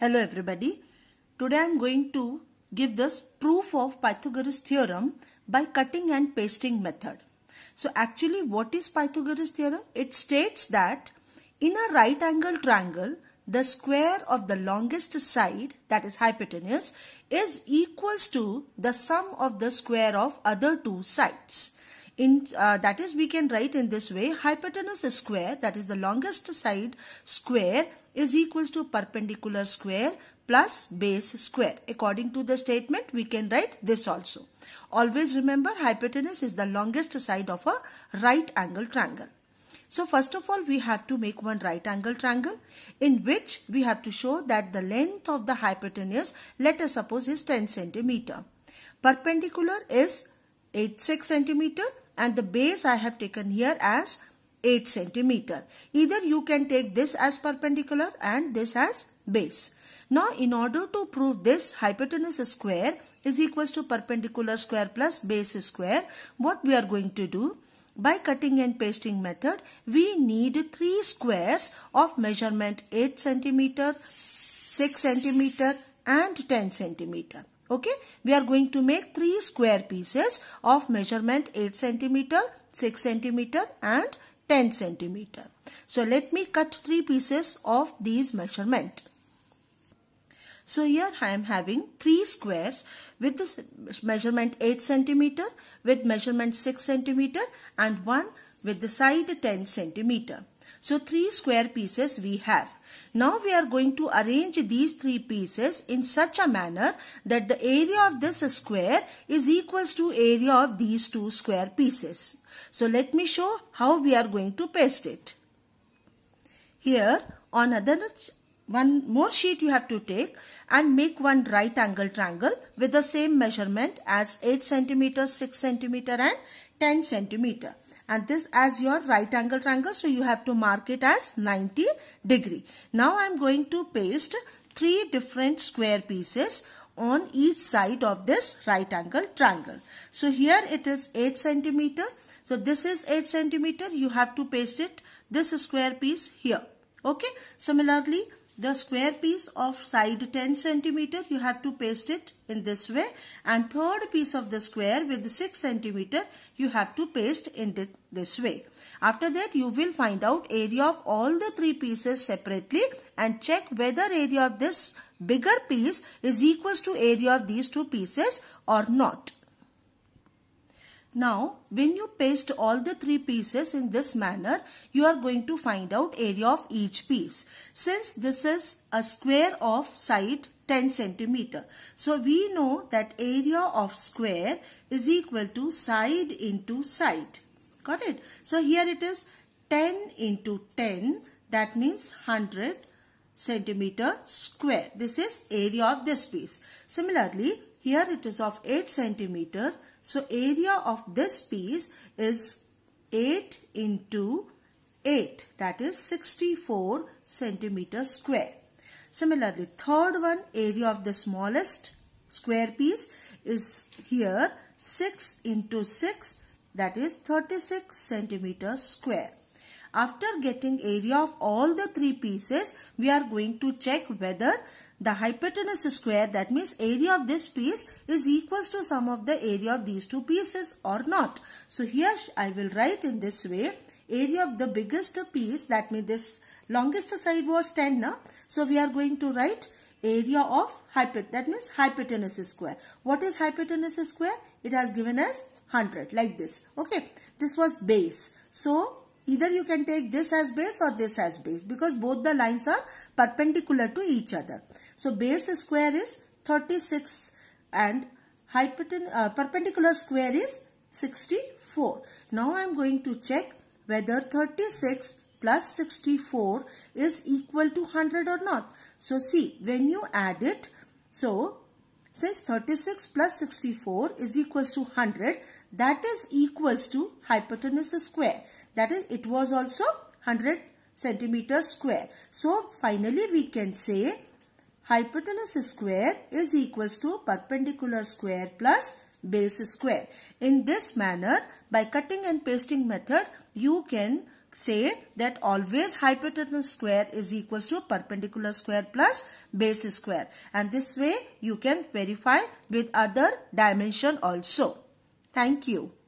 Hello everybody. Today I am going to give this proof of Pythagoras theorem by cutting and pasting method. So actually what is Pythagoras theorem? It states that in a right angle triangle the square of the longest side that is hypotenuse is equals to the sum of the square of other two sides. In, uh, that is we can write in this way hypotenuse square that is the longest side square is equals to perpendicular square plus base square. According to the statement, we can write this also. Always remember hypotenuse is the longest side of a right angle triangle. So first of all, we have to make one right angle triangle in which we have to show that the length of the hypotenuse, let us suppose is 10 centimeter. Perpendicular is 86 centimeter and the base I have taken here as 8 centimeter. Either you can take this as perpendicular and this as base. Now in order to prove this hypotenuse square is equals to perpendicular square plus base square, what we are going to do? By cutting and pasting method, we need 3 squares of measurement 8 centimeter, 6 centimeter and 10 centimeter. Okay, we are going to make 3 square pieces of measurement 8 centimeter, 6 centimeter and 10 centimeter. So let me cut three pieces of these measurement. So here I am having three squares with the measurement 8 centimeter, with measurement 6 centimeter and one with the side 10 centimeter. So three square pieces we have. Now we are going to arrange these three pieces in such a manner that the area of this square is equals to area of these two square pieces. So let me show how we are going to paste it. Here on another one more sheet you have to take and make one right angle triangle with the same measurement as 8 centimeter, 6 centimeter and 10 centimeter. And this as your right angle triangle so you have to mark it as 90 degree. Now I am going to paste three different square pieces on each side of this right angle triangle. So here it is 8 centimeter. So this is 8 centimeter. You have to paste it this square piece here. Okay. Similarly, the square piece of side 10 centimeter you have to paste it in this way and third piece of the square with 6 centimeter you have to paste in this way. After that, you will find out area of all the three pieces separately and check whether area of this bigger piece is equals to area of these two pieces or not. Now, when you paste all the three pieces in this manner, you are going to find out area of each piece. Since this is a square of side 10 centimeter. So, we know that area of square is equal to side into side. Got it? So here it is 10 into 10 that means 100 centimeter square. This is area of this piece. Similarly, here it is of 8 centimeter. So area of this piece is 8 into 8 that is 64 centimeter square. Similarly, third one area of the smallest square piece is here 6 into 6 that is 36 centimeter square. After getting area of all the three pieces, we are going to check whether the hypotenuse square that means area of this piece is equals to sum of the area of these two pieces or not. So here I will write in this way area of the biggest piece that means this longest side was 10. Now. So we are going to write area of hypotenuse. That means hypotenuse square. What is hypotenuse square? It has given us 100 like this. Okay. This was base. So either you can take this as base or this as base because both the lines are perpendicular to each other. So base square is 36 and uh, perpendicular square is 64. Now I am going to check whether 36 plus 64 is equal to 100 or not. So see, when you add it, so since 36 plus 64 is equals to 100, that is equals to hypotenuse square. That is, it was also 100 centimeter square. So finally we can say hypotenuse square is equals to perpendicular square plus base square. In this manner, by cutting and pasting method, you can say that always hypotenuse square is equals to perpendicular square plus base square and this way you can verify with other dimension also. Thank you.